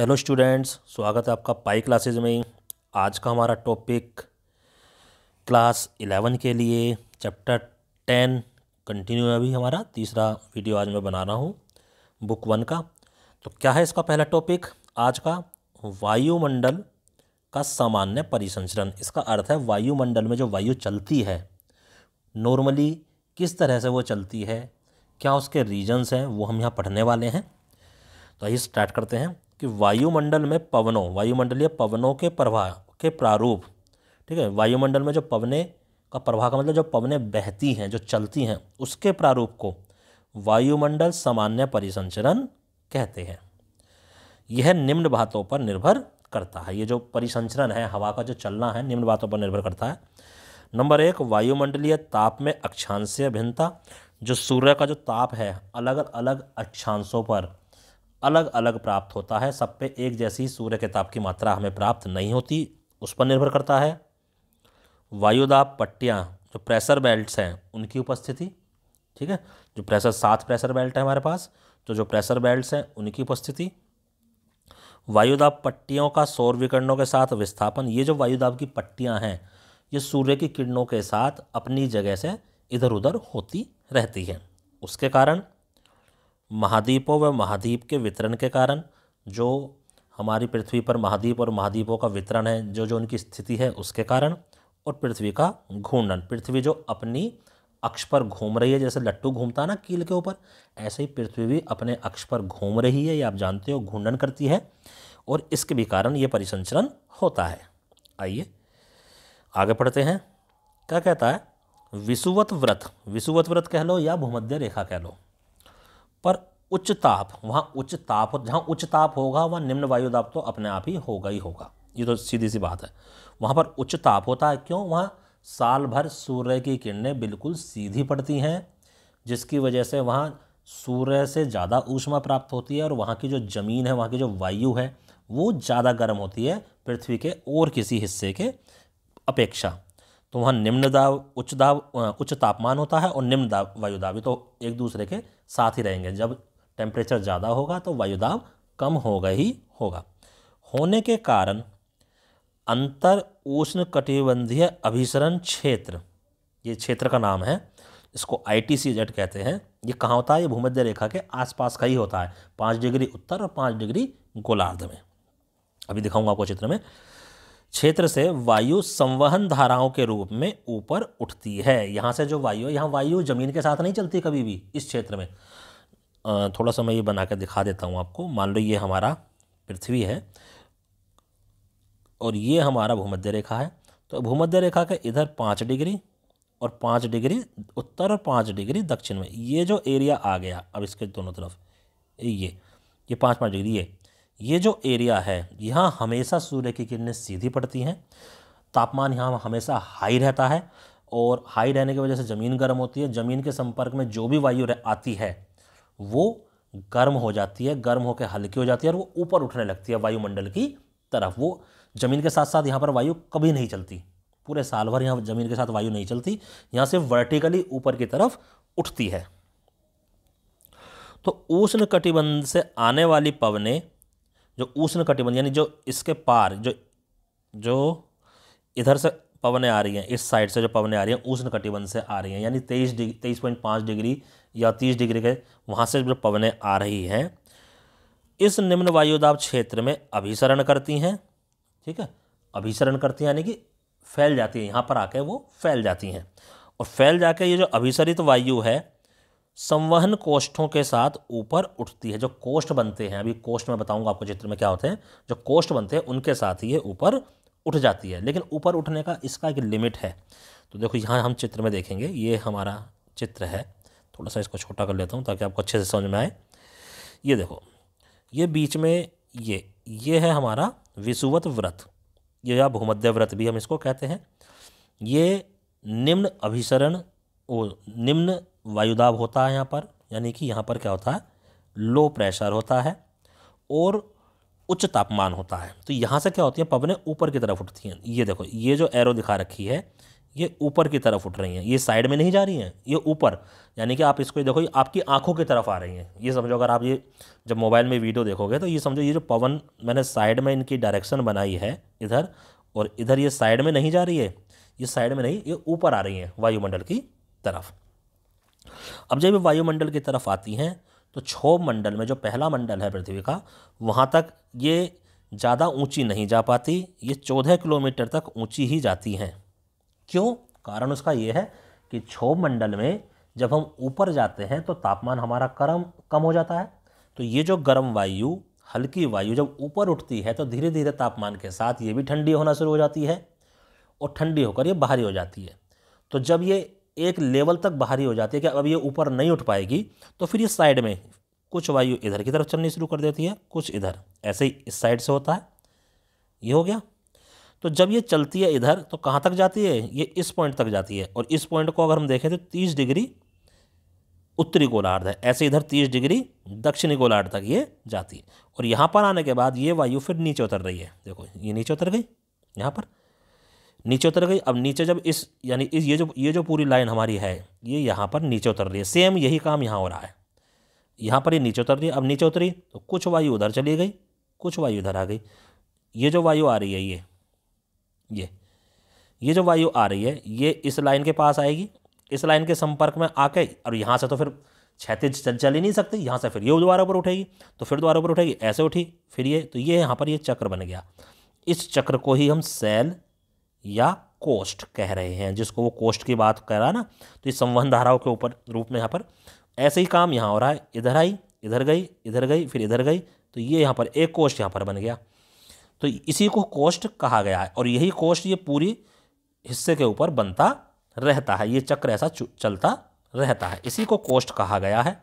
hello students स्वागत है आपका पाई क्लासेज में आज का हमारा टॉपिक क्लास इलेवन के लिए चैप्टर टेन कंटिन्यू है अभी हमारा तीसरा वीडियो आज मैं बना रहा हूँ बुक वन का तो क्या है इसका पहला टॉपिक आज का वायुमंडल का सामान्य परिसंचरण इसका अर्थ है वायुमंडल में जो वायु चलती है नॉर्मली किस तरह से वो चलती है क्या उसके रीजन्स हैं वो हम यहाँ पढ़ने वाले हैं तो आइए स्टार्ट करते हैं कि वायुमंडल में पवनों वायुमंडलीय पवनों के प्रवाह के प्रारूप ठीक है वायुमंडल में जो पवने का प्रवाह का मतलब जो पवने बहती हैं जो चलती हैं उसके प्रारूप को वायुमंडल सामान्य परिसंचरण कहते हैं यह निम्न बातों पर निर्भर करता है ये जो परिसंचरण है हवा का जो चलना है निम्न बातों पर निर्भर करता है नंबर एक वायुमंडलीय ताप में अक्षांशीय भिन्नता जो सूर्य का जो ताप है अलग अलग अक्षांशों पर अलग अलग प्राप्त होता है सब पे एक जैसी सूर्य के ताप की मात्रा हमें प्राप्त नहीं होती उस पर निर्भर करता है वायुदाब पट्टियाँ जो प्रेशर बेल्ट्स हैं उनकी उपस्थिति ठीक है जो प्रेशर सात प्रेशर बेल्ट है हमारे पास तो जो प्रेशर बेल्ट्स हैं उनकी उपस्थिति वायुदाब पट्टियों का सौर विकरणों के साथ विस्थापन ये जो वायुदाब की पट्टियाँ हैं ये सूर्य की किरणों के साथ अपनी जगह से इधर उधर होती रहती हैं उसके कारण महाद्वीपों व महाद्वीप के वितरण के कारण जो हमारी पृथ्वी पर महाद्वीप और महाद्वीपों का वितरण है जो जो उनकी स्थिति है उसके कारण और पृथ्वी का घूर्णन पृथ्वी जो अपनी अक्ष पर घूम रही है जैसे लट्टू घूमता ना कील के ऊपर ऐसे ही पृथ्वी भी अपने अक्ष पर घूम रही है ये आप जानते हो घूर्णन करती है और इसके भी कारण ये परिसंचरण होता है आइए आगे पढ़ते हैं क्या कहता है विषुवत व्रत विषुवत व्रत कह लो या भूमध्य रेखा कह लो पर उच्च ताप वहाँ उच्च ताप जहाँ उच्च ताप होगा वहाँ निम्न वायु तो अपने आप ही होगा ही होगा ये तो सीधी सी बात है वहाँ पर उच्च ताप होता है क्यों वहाँ साल भर सूर्य की किरणें बिल्कुल सीधी पड़ती हैं जिसकी वजह से वहाँ सूर्य से ज़्यादा ऊष्मा प्राप्त होती है और वहाँ की जो ज़मीन है वहाँ की जो वायु है वो ज़्यादा गर्म होती है पृथ्वी के और किसी हिस्से के अपेक्षा तो वहाँ निम्न दाब उच्च दाब उच्च तापमान होता है और निम्न दाब वायु दाब तो एक दूसरे के साथ ही रहेंगे जब टेम्परेचर ज़्यादा होगा तो दाब कम होगा ही होगा होने के कारण अंतर उष्ण कटिबंधीय अभिसरण क्षेत्र ये क्षेत्र का नाम है इसको आई टी सी जेड कहते हैं ये कहाँ होता है ये भूमध्य रेखा के आसपास का ही होता है पाँच डिग्री उत्तर और पाँच डिग्री गोलार्ध में अभी दिखाऊंगा आपको चित्र में क्षेत्र से वायु संवहन धाराओं के रूप में ऊपर उठती है यहाँ से जो वायु है यहाँ वायु जमीन के साथ नहीं चलती कभी भी इस क्षेत्र में थोड़ा सा मैं ये बना कर दिखा देता हूँ आपको मान लो ये हमारा पृथ्वी है और ये हमारा भूमध्य रेखा है तो भूमध्य रेखा के इधर पाँच डिग्री और पाँच डिग्री उत्तर और पाँच डिग्री दक्षिण में ये जो एरिया आ गया अब इसके दोनों तरफ ये ये पाँच पाँच डिग्री ये ये जो एरिया है यहाँ हमेशा सूर्य की किरणें सीधी पड़ती हैं तापमान यहाँ हमेशा हाई रहता है और हाई रहने की वजह से ज़मीन गर्म होती है ज़मीन के संपर्क में जो भी वायु आती है वो गर्म हो जाती है गर्म होकर हल्की हो जाती है और वो ऊपर उठने लगती है वायुमंडल की तरफ वो ज़मीन के साथ साथ यहाँ पर वायु कभी नहीं चलती पूरे साल भर यहाँ ज़मीन के साथ वायु नहीं चलती यहाँ से वर्टिकली ऊपर की तरफ उठती है तो उष्ण कटिबंध से आने वाली पवने जो उष्ण कटिबंध यानी जो इसके पार जो जो इधर से पवनें आ रही हैं इस साइड से जो पवनें आ रही हैं उष्ण कटिबंध से आ रही हैं यानी तेईस डिग्री तेईस पॉइंट पाँच डिग्री या तीस डिग्री के वहाँ से जो पवनें आ रही हैं इस निम्न वायुदाब क्षेत्र में अभिसरण करती हैं ठीक है अभिसरण करती हैं यानी कि फैल जाती है यहाँ पर आके वो फैल जाती हैं और फैल जाके ये जो अभिसरित वायु है संवहन कोष्ठों के साथ ऊपर उठती है जो कोष्ठ बनते हैं अभी कोष्ठ में बताऊंगा आपको चित्र में क्या होते हैं जो कोष्ठ बनते हैं उनके साथ ही ये ऊपर उठ जाती है लेकिन ऊपर उठने का इसका एक लिमिट है तो देखो यहाँ हम चित्र में देखेंगे ये हमारा चित्र है थोड़ा सा इसको छोटा कर लेता हूँ ताकि आपको अच्छे से समझ में आए ये देखो ये बीच में ये ये है हमारा विसुवत व्रत ये या भूमध्य व्रत भी हम इसको कहते हैं ये निम्न अभिसरण निम्न वायुदाब होता है यहाँ पर यानी कि यहाँ पर क्या होता है लो प्रेशर होता है और उच्च तापमान होता है तो यहाँ से क्या होती है पवनें ऊपर की तरफ उठती हैं ये देखो ये जो एरो दिखा रखी है ये ऊपर की तरफ उठ रही हैं ये साइड में नहीं जा रही हैं ये ऊपर यानी कि आप इसको देखो ये आपकी आंखों की तरफ आ रही हैं ये समझो अगर आप ये जब मोबाइल में वीडियो देखोगे तो ये समझो ये जो पवन मैंने साइड में इनकी डायरेक्शन बनाई है इधर और इधर ये साइड में नहीं जा रही है ये साइड में नहीं ये ऊपर आ रही हैं वायुमंडल की तरफ अब जब वायुमंडल की तरफ आती हैं तो क्षोभ मंडल में जो पहला मंडल है पृथ्वी का वहाँ तक ये ज़्यादा ऊंची नहीं जा पाती ये चौदह किलोमीटर तक ऊंची ही जाती हैं क्यों कारण उसका ये है कि क्षोभ मंडल में जब हम ऊपर जाते हैं तो तापमान हमारा कर्म कम हो जाता है तो ये जो गर्म वायु हल्की वायु जब ऊपर उठती है तो धीरे धीरे तापमान के साथ ये भी ठंडी होना शुरू हो जाती है और ठंडी होकर ये बाहरी हो जाती है तो जब ये एक लेवल तक बाहरी हो जाती है कि अब ये ऊपर नहीं उठ पाएगी तो फिर ये साइड में कुछ वायु इधर की तरफ चलनी शुरू कर देती है कुछ इधर ऐसे ही इस साइड से होता है ये हो गया तो जब ये चलती है इधर तो कहाँ तक जाती है ये इस पॉइंट तक जाती है और इस पॉइंट को अगर हम देखें तो तीस डिग्री उत्तरी गोलार्ध है ऐसे इधर तीस डिग्री दक्षिणी गोलार्ध तक ये जाती है और यहाँ पर आने के बाद ये वायु फिर नीचे उतर रही है देखो ये नीचे उतर गई यहाँ पर नीचे उतर गई अब नीचे जब इस यानी इस ये जो ये जो पूरी लाइन हमारी है ये यहाँ पर नीचे उतर रही है सेम यही काम यहाँ हो रहा है यहाँ पर ये नीचे उतर रही है अब नीचे उतरी तो कुछ वायु उधर चली गई कुछ वायु इधर आ गई ये जो वायु आ रही है ये ये ये जो वायु आ रही है ये इस लाइन के पास आएगी इस लाइन के संपर्क में आके और यहाँ से तो फिर क्षैतिज चल चल ही नहीं सकती यहाँ से फिर ये दोबारा ऊपर उठेगी तो फिर दोबारा ऊपर उठेगी ऐसे उठी फिर ये तो ये यहाँ पर ये चक्र बन गया इस चक्र को ही हम सेल या कोष्ट कह रहे हैं जिसको वो कोष्ट की बात कर रहा ना तो इस संबंध धाराओं के ऊपर रूप में यहाँ पर ऐसे ही काम यहाँ हो रहा है इधर आई इधर गई इधर गई फिर इधर गई तो ये यहाँ पर एक कोष्ट यहाँ पर बन गया तो इसी को कोष्ट कहा गया है और यही कोष्ट ये पूरी हिस्से के ऊपर बनता रहता है ये चक्र ऐसा चलता रहता है इसी को कोष्ट कहा गया है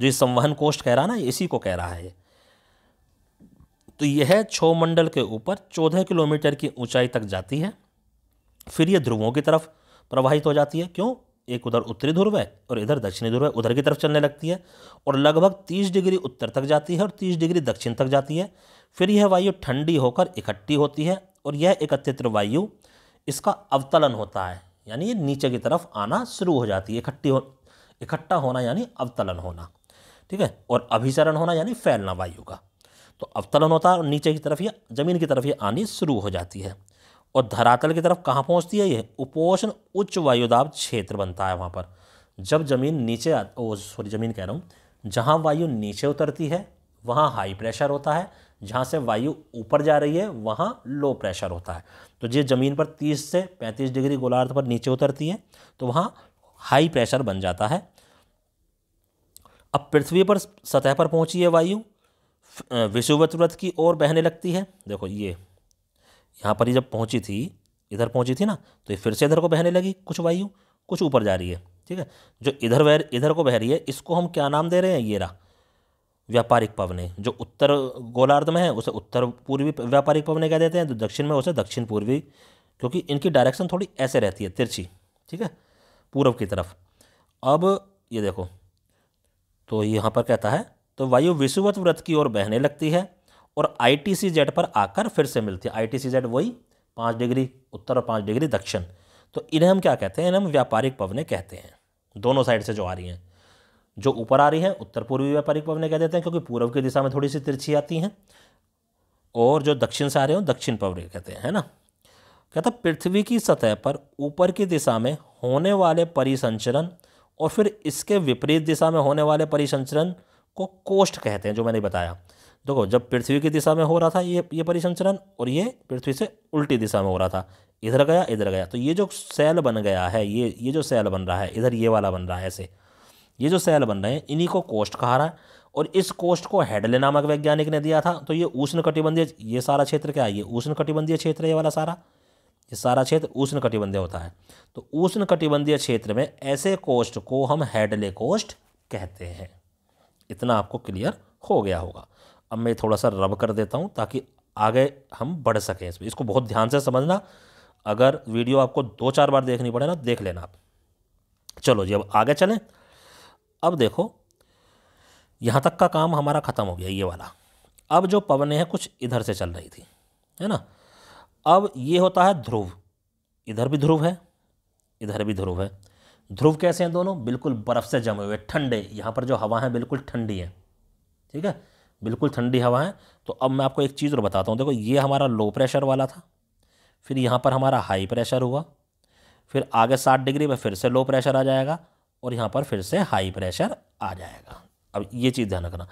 जो इस संवहन कोष्ट कह रहा ना इसी को कह रहा है तो यह छो मंडल के ऊपर चौदह किलोमीटर की ऊंचाई तक जाती है फिर यह ध्रुवों की तरफ प्रवाहित हो जाती है क्यों एक उधर उत्तरी ध्रुव है और इधर दक्षिणी ध्रुव है उधर की तरफ चलने लगती है और लगभग 30 डिग्री उत्तर तक जाती है और 30 डिग्री दक्षिण तक जाती है फिर यह वायु ठंडी होकर इकट्ठी होती है और यह एकत्रित वायु इसका अवतलन होता है यानी ये नीचे की तरफ आना शुरू हो जाती है इकट्ठी हो इकट्ठा होना यानी अवतलन होना ठीक है और अभिसरण होना यानी फैलना वायु का तो अवतलन होता है और नीचे की तरफ ये ज़मीन की तरफ ये आनी शुरू हो जाती है और धरातल की तरफ कहाँ पहुँचती है ये उपोषण उच्च वायुदाब क्षेत्र बनता है वहाँ पर जब ज़मीन नीचे सॉरी ज़मीन कह रहा हूँ जहाँ वायु नीचे उतरती है वहाँ हाई प्रेशर होता है जहाँ से वायु ऊपर जा रही है वहाँ लो प्रेशर होता है तो ये ज़मीन पर 30 से 35 डिग्री गोलार्ध पर नीचे उतरती है तो वहाँ हाई प्रेशर बन जाता है अब पृथ्वी पर सतह पर पहुँची है वायु विषुवत व्रत की ओर बहने लगती है देखो ये यहाँ पर ही जब पहुँची थी इधर पहुँची थी ना तो ये फिर से इधर को बहने लगी कुछ वायु कुछ ऊपर जा रही है ठीक है जो इधर वह इधर को बह रही है इसको हम क्या नाम दे रहे हैं ये रहा व्यापारिक पवने जो उत्तर गोलार्ध में है उसे उत्तर पूर्वी व्यापारिक पवने कह देते हैं जो तो दक्षिण में उसे दक्षिण पूर्वी क्योंकि इनकी डायरेक्शन थोड़ी ऐसे रहती है तिरछी ठीक है पूर्व की तरफ अब ये देखो तो यहाँ पर कहता है तो वायु विषुवत व्रत की ओर बहने लगती है और आई टी सी जेड पर आकर फिर से मिलती है आई टी सी जेड वही पाँच डिग्री उत्तर और पाँच डिग्री दक्षिण तो इन्हें हम क्या कहते हैं इन्हें हम व्यापारिक पवने कहते हैं दोनों साइड से जो आ रही हैं जो ऊपर आ रही हैं उत्तर पूर्वी व्यापारिक पवने कह देते हैं क्योंकि पूर्व की दिशा में थोड़ी सी तिरछी आती हैं और जो दक्षिण से आ रहे हो दक्षिण पवने कहते हैं है ना कहता पृथ्वी की सतह पर ऊपर की दिशा में होने वाले परिसंचरण और फिर इसके विपरीत दिशा में होने वाले परिसंचरण को कोष्ट कहते हैं जो मैंने बताया देखो जब पृथ्वी की दिशा में हो रहा था ये ये परिसंचरण और ये पृथ्वी से उल्टी दिशा में हो रहा था इधर गया इधर गया तो ये जो सेल बन गया है ये ये जो सेल बन रहा है इधर ये वाला बन रहा है ऐसे ये जो सेल बन रहे हैं इन्हीं को कोष्ट कहा रहा है और इस कोष्ट को हेडले नामक वैज्ञानिक ने दिया था तो ये उष्ण कटिबंधीय ये सारा क्षेत्र क्या है ये उष्ण कटिबंधीय क्षेत्र है ये वाला सारा ये सारा क्षेत्र उष्ण कटिबंधीय होता है तो उष्ण कटिबंधीय क्षेत्र में ऐसे कोष्ट को हम हेडले कोष्ट कहते हैं इतना आपको क्लियर हो गया होगा अब मैं थोड़ा सा रब कर देता हूँ ताकि आगे हम बढ़ सकें इसमें इसको बहुत ध्यान से समझना अगर वीडियो आपको दो चार बार देखनी पड़े ना देख लेना आप चलो जी अब आगे चलें अब देखो यहाँ तक का काम हमारा ख़त्म हो गया ये वाला अब जो पवने हैं कुछ इधर से चल रही थी है ना अब ये होता है ध्रुव इधर भी ध्रुव है इधर भी ध्रुव है ध्रुव कैसे हैं दोनों बिल्कुल बर्फ़ से जमे हुए ठंडे यहाँ पर जो हवा है बिल्कुल ठंडी है ठीक है बिल्कुल ठंडी हवा है तो अब मैं आपको एक चीज़ और बताता हूँ देखो ये हमारा लो प्रेशर वाला था फिर यहाँ पर हमारा हाई प्रेशर हुआ फिर आगे साठ डिग्री पर फिर से लो प्रेशर आ जाएगा और यहाँ पर फिर से हाई प्रेशर आ जाएगा अब ये चीज़ ध्यान रखना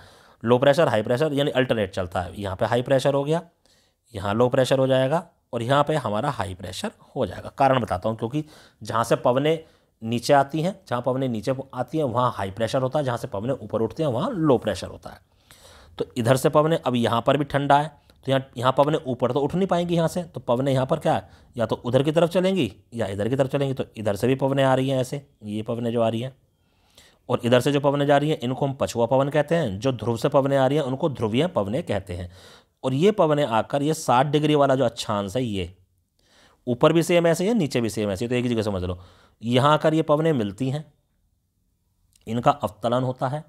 लो प्रेशर हाई प्रेशर यानी अल्टरनेट चलता है यहाँ पे हाई प्रेशर हो गया यहाँ लो प्रेशर हो जाएगा और यहाँ पे हमारा हाई प्रेशर हो जाएगा कारण बताता हूँ क्योंकि जहाँ से पवने नीचे आती हैं जहाँ पवनें नीचे आती हैं वहाँ हाई प्रेशर होता है जहाँ से पवनें ऊपर उठती हैं वहाँ लो प्रेशर होता है तो इधर से पवनें अब यहाँ पर भी ठंडा है तो यहाँ यहाँ पवनें ऊपर तो उठ नहीं पाएंगी यहाँ से तो पवनें यहाँ पर क्या है या तो उधर की तरफ चलेंगी या इधर की तरफ चलेंगी तो इधर से भी पवनें आ रही हैं ऐसे ये पवनें जो आ रही हैं और इधर से जो पवनें जा रही हैं इनको हम पछुआ पवन कहते हैं जो ध्रुव से पवनें आ रही हैं उनको ध्रुवीय पवनें कहते हैं और ये पवनें आकर ये साठ डिग्री वाला जो अच्छांश है ये ऊपर भी सेम ऐसे है नीचे भी सेम ऐसे है तो एक जगह समझ लो यहाँ आकर ये पवनें मिलती हैं इनका अवतलन होता है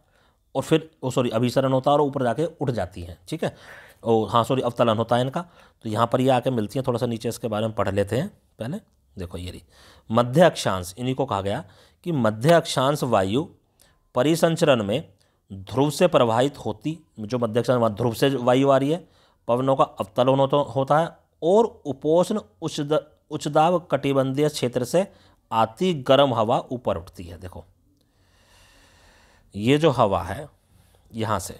और फिर सॉरी अभिसरण होता है और ऊपर जाके उठ जाती हैं ठीक है और हाँ सॉरी अवतलन होता है इनका तो यहाँ पर ये आके मिलती हैं थोड़ा सा नीचे इसके बारे में पढ़ लेते हैं पहले देखो ये रही मध्य अक्षांश इन्हीं को कहा गया कि मध्य अक्षांश वायु परिसंचरण में ध्रुव से प्रवाहित होती जो मध्य अक्षांश ध्रुव से वायु आ रही है पवनों का अवतलन होता है और उपोषण उच्चदा उच्चदाब कटिबंधीय क्षेत्र से आती गर्म हवा ऊपर उठती है देखो ये जो हवा है यहाँ से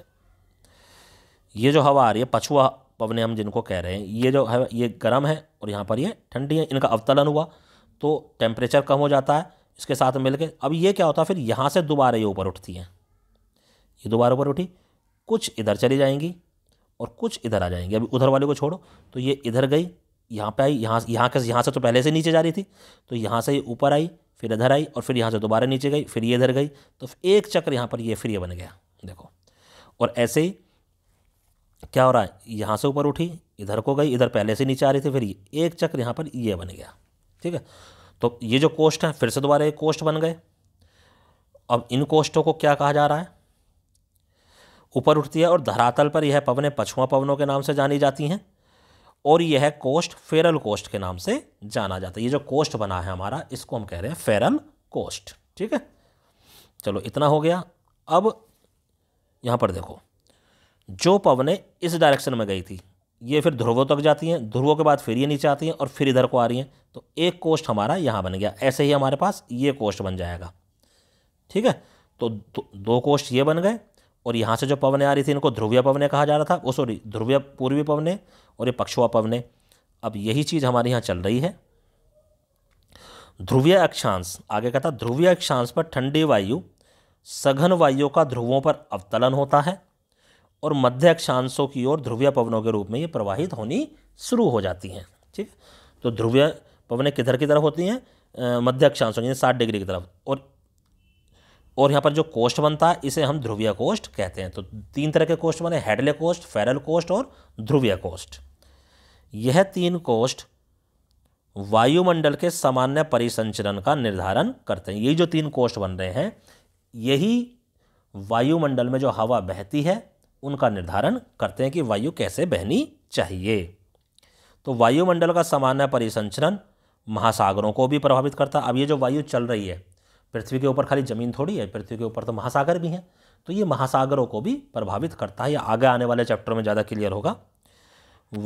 ये जो हवा आ रही है पछुआ पवने हम जिनको कह रहे हैं ये जो है ये गर्म है और यहाँ पर ये ठंडी है इनका अवतलन हुआ तो टेम्परेचर कम हो जाता है इसके साथ मिलके अब ये क्या होता है फिर यहाँ से दोबारा ये ऊपर उठती हैं ये दोबारा ऊपर उठी कुछ इधर चली जाएंगी और कुछ इधर आ जाएंगे अभी उधर वाले को छोड़ो तो ये इधर गई यहाँ पे आई यहाँ यहाँ के यहाँ से तो पहले से नीचे जा रही थी तो यहाँ से ये ऊपर आई फिर इधर आई और फिर यहाँ से दोबारा नीचे गई फिर ये इधर गई तो एक चक्र यहाँ पर ये फिर ये बन गया देखो और ऐसे ही क्या हो रहा है यहाँ से ऊपर उठी इधर को गई इधर पहले से नीचे आ रही थी फिर ये एक चक्र यहाँ पर ये बन गया ठीक है तो ये जो कोष्ट है फिर से दोबारा ये कोष्ट बन गए अब इन कोष्टों को क्या कहा जा रहा है ऊपर उठती है और धरातल पर यह पवने पछुआ पवनों के नाम से जानी जाती हैं और यह कोष्ट फेरल कोष्ट के नाम से जाना जाता है ये जो कोष्ट बना है हमारा इसको हम कह रहे हैं फेरल कोष्ठ ठीक है चलो इतना हो गया अब यहाँ पर देखो जो पवनें इस डायरेक्शन में गई थी ये फिर ध्रुवों तक जाती हैं ध्रुवों के बाद फिर ये नीचे आती हैं और फिर इधर को आ रही हैं तो एक कोष्ट हमारा यहाँ बन गया ऐसे ही हमारे पास ये कोष्ठ बन जाएगा ठीक है तो दो, दो ये बन गए और यहाँ से जो पवने आ रही थी इनको ध्रुवीय पवने कहा जा रहा था वो सॉरी ध्रुवीय पूर्वी पवने और ये पक्षुआ पवने अब यही चीज़ हमारे यहाँ चल रही है ध्रुवीय अक्षांश आगे कहता ध्रुवीय अक्षांश पर ठंडी वायु सघन वायु का ध्रुवों पर अवतलन होता है और मध्य अक्षांशों की ओर ध्रुवीय पवनों के रूप में ये प्रवाहित होनी शुरू हो जाती हैं ठीक तो ध्रुवीय पवने किधर की तरफ होती हैं मध्य अक्षांशों यानी साठ डिग्री की तरफ और और यहाँ पर जो कोष्ट बनता है इसे हम ध्रुवीय कोष्ठ कहते हैं तो तीन तरह के कोष्ठ बने हेडले कोष्ठ फेरल कोष्ठ और ध्रुवीय कोष्ठ यह तीन कोष्ठ वायुमंडल के सामान्य परिसंचरण का निर्धारण करते हैं ये जो तीन कोष्ठ बन रहे हैं यही वायुमंडल में जो हवा बहती है उनका निर्धारण करते हैं कि वायु कैसे बहनी चाहिए तो वायुमंडल का सामान्य परिसंचरण महासागरों को भी प्रभावित करता है अब ये जो वायु चल रही है पृथ्वी के ऊपर खाली ज़मीन थोड़ी है पृथ्वी के ऊपर तो महासागर भी हैं तो ये महासागरों को भी प्रभावित करता है या आगे आने वाले चैप्टर में ज़्यादा क्लियर होगा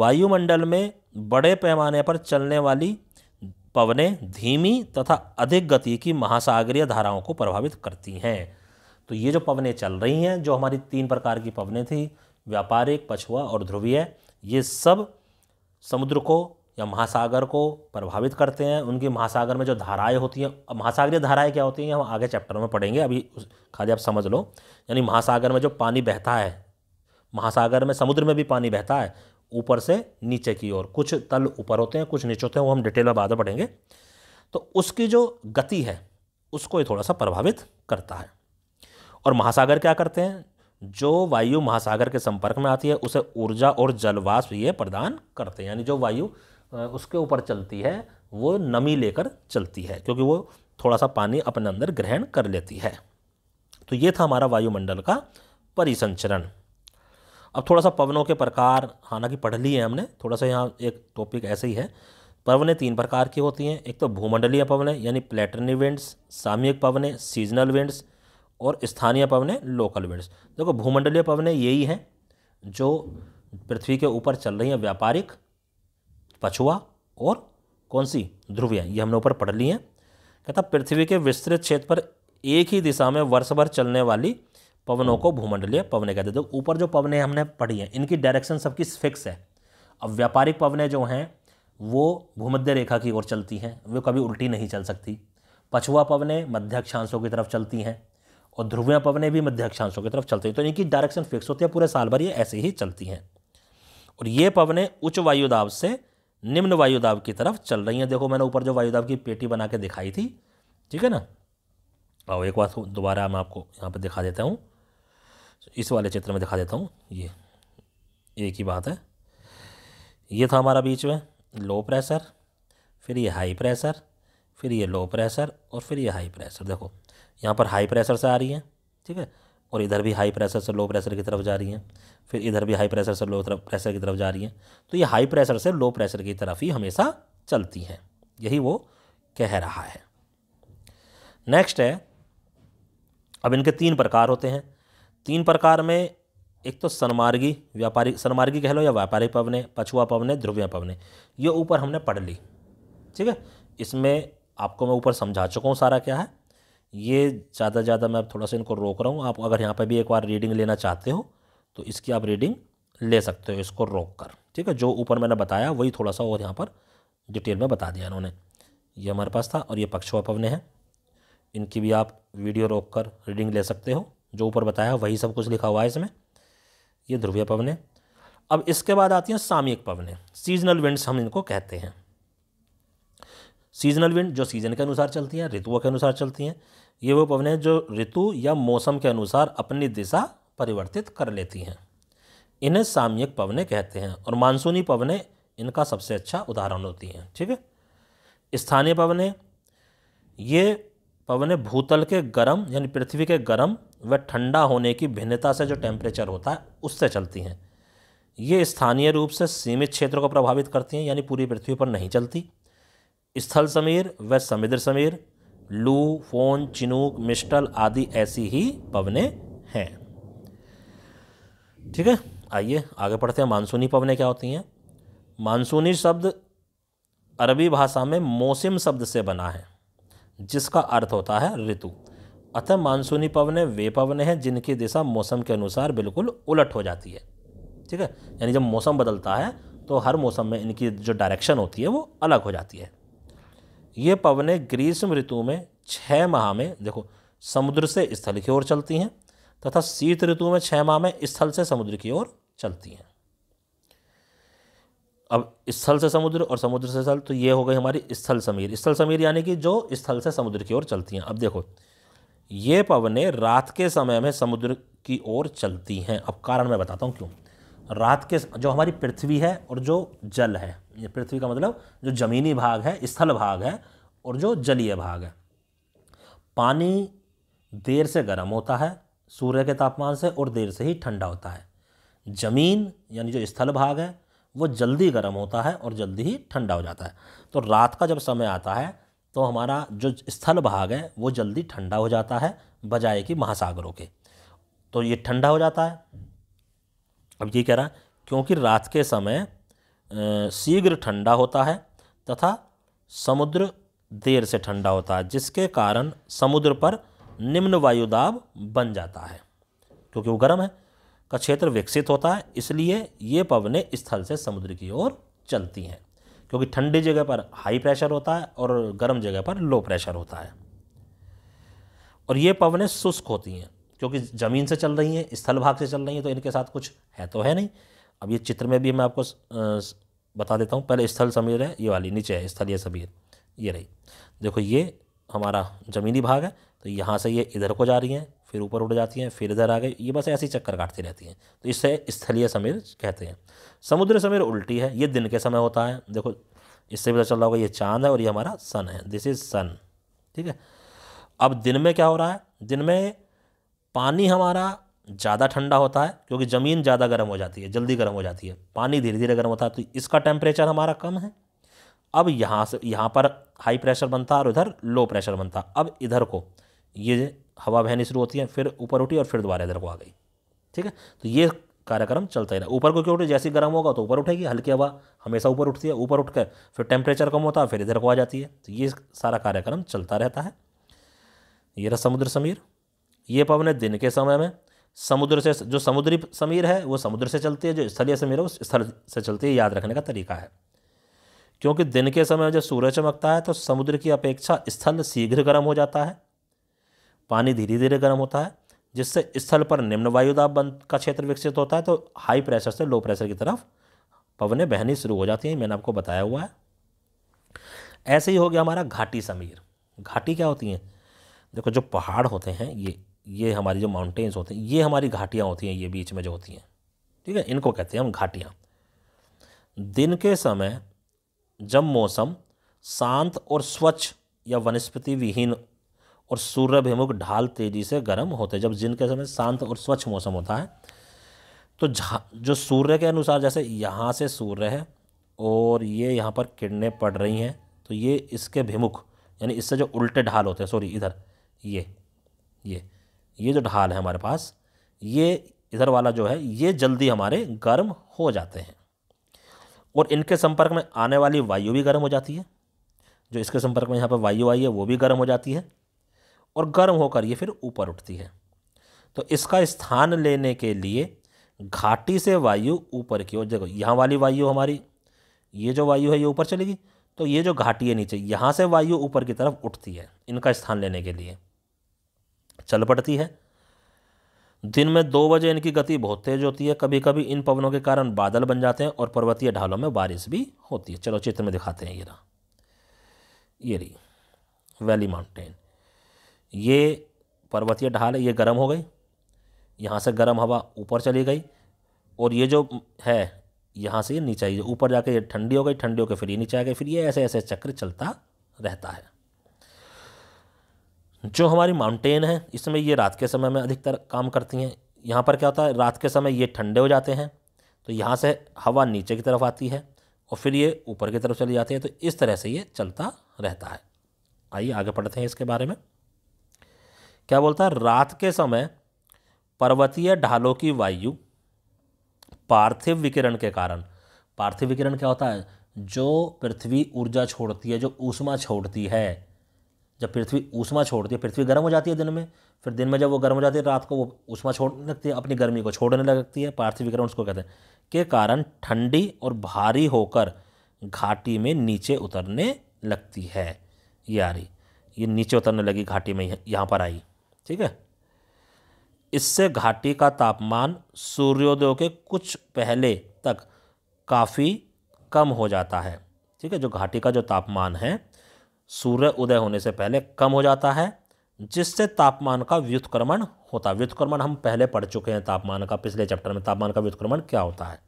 वायुमंडल में बड़े पैमाने पर चलने वाली पवनें धीमी तथा अधिक गति की महासागरीय धाराओं को प्रभावित करती हैं तो ये जो पवनें चल रही हैं जो हमारी तीन प्रकार की पवनें थी व्यापारिक पछुआ और ध्रुवीय ये सब समुद्र को या महासागर को प्रभावित करते हैं उनकी महासागर में जो धाराएं होती हैं महासागरीय धाराएं क्या होती हैं हम आगे चैप्टर में पढ़ेंगे अभी खाली आप समझ लो यानी महासागर में जो पानी बहता है महासागर में समुद्र में भी पानी बहता है ऊपर से नीचे की ओर कुछ तल ऊपर होते हैं कुछ नीचे होते हैं वो हम डिटेल में बाद में पढ़ेंगे तो उसकी जो गति है उसको ये थोड़ा सा प्रभावित करता है और महासागर क्या करते हैं जो वायु महासागर के संपर्क में आती है उसे ऊर्जा और जलवाष्प ये प्रदान करते हैं यानी जो वायु उसके ऊपर चलती है वो नमी लेकर चलती है क्योंकि वो थोड़ा सा पानी अपने अंदर ग्रहण कर लेती है तो ये था हमारा वायुमंडल का परिसंचरण अब थोड़ा सा पवनों के प्रकार हालांकि पढ़ लिए हैं हमने थोड़ा सा यहाँ एक टॉपिक ऐसे ही है पवनें तीन प्रकार की होती हैं एक तो भूमंडलीय पवनें यानी प्लेटनी इवेंट्स सामयिक पवनें सीजनल इवेंट्स और स्थानीय पवनें लोकल इवेंट्स देखो भूमंडलीय पवनें यही हैं जो पृथ्वी के ऊपर चल रही हैं व्यापारिक पछुआ और कौन सी ध्रुवीय ये हमने ऊपर पढ़ ली है कहता पृथ्वी के विस्तृत क्षेत्र पर एक ही दिशा में वर्ष भर चलने वाली पवनों को भूमंडलीय पवने कहते हैं तो ऊपर जो पवने हमने पढ़ी हैं इनकी डायरेक्शन सबकी फिक्स है अब व्यापारिक पवने जो हैं वो भूमध्य रेखा की ओर चलती हैं वे कभी उल्टी नहीं चल सकती पछुआ पवने मध्यक्षांशों की तरफ चलती हैं और ध्रुवीय पवने भी मध्यक्षांशों की तरफ चलती हैं तो इनकी डायरेक्शन फिक्स होती है पूरे साल भर ये ऐसे ही चलती हैं और ये पवने उच्च वायुदाब से निम्न वायुदाब की तरफ चल रही हैं देखो मैंने ऊपर जो वायुदाब की पेटी बना के दिखाई थी ठीक है ना और एक बार दोबारा मैं आपको यहाँ पर दिखा देता हूँ इस वाले चित्र में दिखा देता हूँ ये एक ही बात है ये था हमारा बीच में लो प्रेशर फिर ये हाई प्रेशर फिर ये लो प्रेशर और फिर ये हाई प्रेशर देखो यहाँ पर हाई प्रेशर से आ रही है ठीक है और इधर भी हाई प्रेशर से लो प्रेशर की तरफ जा रही हैं फिर इधर भी हाई प्रेशर से लो प्रेशर की तरफ जा रही हैं तो ये हाई प्रेशर से लो प्रेशर की तरफ ही हमेशा चलती हैं यही वो कह रहा है नेक्स्ट है अब इनके तीन प्रकार होते हैं तीन प्रकार में एक तो सनमार्गी व्यापारी सनमार्गी कह लो या व्यापारिक पवने पछुआ पवने ध्रुवीय पवने ये ऊपर हमने पढ़ ली ठीक है इसमें आपको मैं ऊपर समझा चुका हूँ सारा क्या है ये ज़्यादा ज़्यादा मैं थोड़ा सा इनको रोक रहा हूँ आप अगर यहाँ पर भी एक बार रीडिंग लेना चाहते हो तो इसकी आप रीडिंग ले सकते हो इसको रोक कर ठीक है जो ऊपर मैंने बताया वही थोड़ा सा और यहाँ पर डिटेल में बता दिया इन्होंने ये हमारे पास था और ये पक्षवापवने हैं इनकी भी आप वीडियो रोक कर रीडिंग ले सकते हो जो ऊपर बताया वही सब कुछ लिखा हुआ है इसमें ये ध्रुवीय पवने अब इसके बाद आती हैं सामयिक पवने सीजनल विंड्स हम इनको कहते हैं सीजनल विंड जो सीज़न के अनुसार चलती हैं ऋतुओं के अनुसार चलती हैं ये वो पवनें जो ऋतु या मौसम के अनुसार अपनी दिशा परिवर्तित कर लेती हैं इन्हें सामयिक पवने कहते हैं और मानसूनी पवने इनका सबसे अच्छा उदाहरण होती हैं ठीक है स्थानीय पवने ये पवने भूतल के गर्म यानी पृथ्वी के गर्म व ठंडा होने की भिन्नता से जो टेम्परेचर होता है उससे चलती हैं ये स्थानीय रूप से सीमित क्षेत्र को प्रभावित करती हैं यानी पूरी पृथ्वी पर नहीं चलती स्थल समीर व समुद्र समीर लू फोन चिनूक मिस्टल आदि ऐसी ही पवने हैं ठीक है आइए आगे पढ़ते हैं मानसूनी पवने क्या होती हैं मानसूनी शब्द अरबी भाषा में मौसम शब्द से बना है जिसका अर्थ होता है ऋतु अतः मानसूनी पवने वे पवने हैं जिनकी दिशा मौसम के अनुसार बिल्कुल उलट हो जाती है ठीक है यानी जब मौसम बदलता है तो हर मौसम में इनकी जो डायरेक्शन होती है वो अलग हो जाती है ये पवने ग्रीष्म ऋतु में छः माह में देखो समुद्र से स्थल की ओर चलती हैं तथा शीत ऋतु में छः माह में स्थल से समुद्र की ओर चलती हैं अब स्थल से समुद्र और समुद्र से स्थल तो ये हो गई हमारी स्थल समीर स्थल समीर यानी कि जो स्थल से समुद्र की ओर चलती हैं अब देखो ये पवने रात के समय में समुद्र की ओर चलती हैं अब कारण मैं बताता हूँ क्यों रात के जो हमारी पृथ्वी है और जो जल है ये पृथ्वी का मतलब जो जमीनी भाग है स्थल भाग है और जो जलीय भाग है पानी देर से गर्म होता है सूर्य के तापमान से और देर से ही ठंडा होता है ज़मीन यानी जो स्थल भाग है वो जल्दी गर्म होता है और जल्दी ही ठंडा हो जाता है तो रात का जब समय आता है तो हमारा जो स्थल भाग है वो जल्दी ठंडा हो जाता है बजाय कि महासागरों के तो ये ठंडा हो जाता है अब ये कह रहा है क्योंकि रात के समय शीघ्र ठंडा होता है तथा समुद्र देर से ठंडा होता है जिसके कारण समुद्र पर निम्न वायु दाब बन जाता है क्योंकि वो गर्म है का क्षेत्र विकसित होता है इसलिए ये पवने स्थल से समुद्र की ओर चलती हैं क्योंकि ठंडी जगह पर हाई प्रेशर होता है और गर्म जगह पर लो प्रेशर होता है और ये पवनें शुष्क होती हैं क्योंकि ज़मीन से चल रही हैं स्थल भाग से चल रही हैं तो इनके साथ कुछ है तो है नहीं अब ये चित्र में भी मैं आपको बता देता हूँ पहले स्थल समीर है ये वाली नीचे है स्थलीय समीर ये रही देखो ये हमारा ज़मीनी भाग है तो यहाँ से ये इधर को जा रही हैं फिर ऊपर उड़ जाती हैं फिर इधर आ गई ये बस ऐसी चक्कर काटती रहती हैं तो इससे स्थलीय समीर कहते हैं समुद्र समीर उल्टी है ये दिन के समय होता है देखो इससे पता चल रहा होगा ये चांद है और ये हमारा सन है दिस इज़ सन ठीक है अब दिन में क्या हो रहा है दिन में पानी हमारा ज़्यादा ठंडा होता है क्योंकि ज़मीन ज़्यादा गर्म हो जाती है जल्दी गर्म हो जाती है पानी धीरे धीरे गर्म होता है तो इसका टेम्परेचर हमारा कम है अब यहाँ से यहाँ पर हाई प्रेशर बनता है और इधर लो प्रेशर बनता अब इधर को ये हवा बहनी शुरू होती है फिर ऊपर उठी और फिर दोबारा इधर को आ गई ठीक है तो ये कार्यक्रम चलता ही रहा ऊपर को क्यों उठे जैसे गर्म होगा तो ऊपर उठेगी हल्की हवा हमेशा ऊपर उठती है ऊपर उठकर फिर टेम्परेचर कम होता है फिर इधर को आ जाती है तो ये सारा कार्यक्रम चलता रहता है ये रहा समुद्र समीर ये पवन है दिन के समय में समुद्र से जो समुद्री समीर है वो समुद्र से चलती है जो स्थलीय समीर है वो स्थल से चलती है याद रखने का तरीका है क्योंकि दिन के समय जब सूरज चमकता है तो समुद्र की अपेक्षा स्थल शीघ्र गर्म हो जाता है पानी धीरे धीरे गर्म होता है जिससे स्थल पर निम्न वायुदाब बन का क्षेत्र विकसित होता है तो हाई प्रेशर से लो प्रेशर की तरफ पवनें बहनी शुरू हो जाती हैं मैंने आपको बताया हुआ है ऐसे ही हो गया हमारा घाटी समीर घाटी क्या होती हैं देखो जो पहाड़ होते हैं ये ये हमारी जो माउंटेन्स होते हैं ये हमारी घाटियाँ होती हैं ये बीच में जो होती हैं ठीक है इनको कहते हैं हम घाटियाँ दिन के समय जब मौसम शांत और स्वच्छ या वनस्पति विहीन और सूर्यभिमुख ढाल तेजी से गर्म होते जब दिन के समय शांत और स्वच्छ मौसम होता है तो जो सूर्य के अनुसार जैसे यहाँ से सूर्य है और ये यहाँ पर किरणें पड़ रही हैं तो ये इसके भिमुख यानी इससे जो उल्टे ढाल होते हैं सॉरी इधर ये ये ये जो ढाल है हमारे पास ये इधर वाला जो है ये जल्दी हमारे गर्म हो जाते हैं और इनके संपर्क में आने वाली वायु भी गर्म हो जाती है जो इसके संपर्क में यहाँ पर वायु आई है वो भी गर्म हो जाती है और गर्म होकर ये फिर ऊपर उठती है तो इसका स्थान लेने के लिए घाटी से वायु ऊपर की ओर देखो यहाँ वाली वायु हमारी ये जो वायु है ये ऊपर चलेगी तो ये जो घाटी है नीचे यहाँ से वायु ऊपर की तरफ उठती है इनका स्थान लेने के लिए चल पड़ती है दिन में दो बजे इनकी गति बहुत तेज होती है कभी कभी इन पवनों के कारण बादल बन जाते हैं और पर्वतीय ढालों में बारिश भी होती है चलो चित्र में दिखाते हैं ये रहा ये रही वैली माउंटेन ये पर्वतीय ढाल है ये गर्म हो गई यहाँ से गर्म हवा ऊपर चली गई और ये जो है यहाँ से ये नीचे ऊपर जाके ये ठंडी हो गई ठंडी होकर फिर ये नीचे आ गई फिर ये ऐसे ऐसे चक्र चलता रहता है जो हमारी माउंटेन है इसमें ये रात के समय में अधिकतर काम करती हैं यहाँ पर क्या होता है रात के समय ये ठंडे हो जाते हैं तो यहाँ से हवा नीचे की तरफ आती है और फिर ये ऊपर की तरफ चली जाती है तो इस तरह से ये चलता रहता है आइए आगे पढ़ते हैं इसके बारे में क्या बोलता है रात के समय पर्वतीय ढालों की वायु पार्थिव विकिरण के कारण पार्थिव विकिरण क्या होता है जो पृथ्वी ऊर्जा छोड़ती है जो ऊष्मा छोड़ती है जब पृथ्वी ऊष्मा छोड़ती है पृथ्वी गर्म हो जाती है दिन में फिर दिन में जब वो गर्म हो जाती है रात को वो ऊष्मा छोड़ने लगती है अपनी गर्मी को छोड़ने लगती है पार्थिवीकरण उसको कहते हैं के कारण ठंडी और भारी होकर घाटी में नीचे उतरने लगती है ये आ रही ये नीचे उतरने लगी घाटी में यहाँ पर आई ठीक है इससे घाटी का तापमान सूर्योदय के कुछ पहले तक काफ़ी कम हो जाता है ठीक है जो घाटी का जो तापमान है सूर्य उदय होने से पहले कम हो जाता है जिससे तापमान का व्युत्क्रमण होता है व्युत्क्रमण हम पहले पढ़ चुके हैं तापमान का पिछले चैप्टर में तापमान का व्युत्क्रमण क्या होता है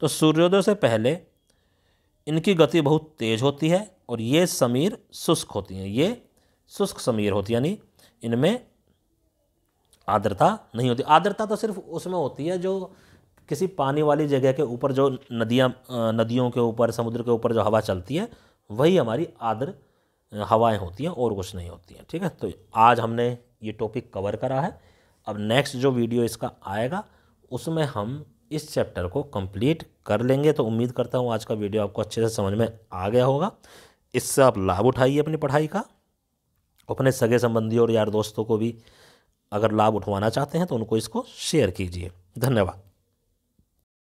तो सूर्योदय से पहले इनकी गति बहुत तेज़ होती है और ये समीर शुष्क होती हैं ये शुष्क समीर होती है यानी इनमें आर्द्रता नहीं होती आर्द्रता तो सिर्फ उसमें होती है जो किसी पानी वाली जगह के ऊपर जो नदियाँ नदियों के ऊपर समुद्र के ऊपर जो हवा चलती है वही हमारी आदर हवाएं होती हैं और कुछ नहीं होती हैं ठीक है तो आज हमने ये टॉपिक कवर करा है अब नेक्स्ट जो वीडियो इसका आएगा उसमें हम इस चैप्टर को कंप्लीट कर लेंगे तो उम्मीद करता हूँ आज का वीडियो आपको अच्छे से समझ में आ गया होगा इससे आप लाभ उठाइए अपनी पढ़ाई का अपने सगे संबंधियों और यार दोस्तों को भी अगर लाभ उठवाना चाहते हैं तो उनको इसको शेयर कीजिए धन्यवाद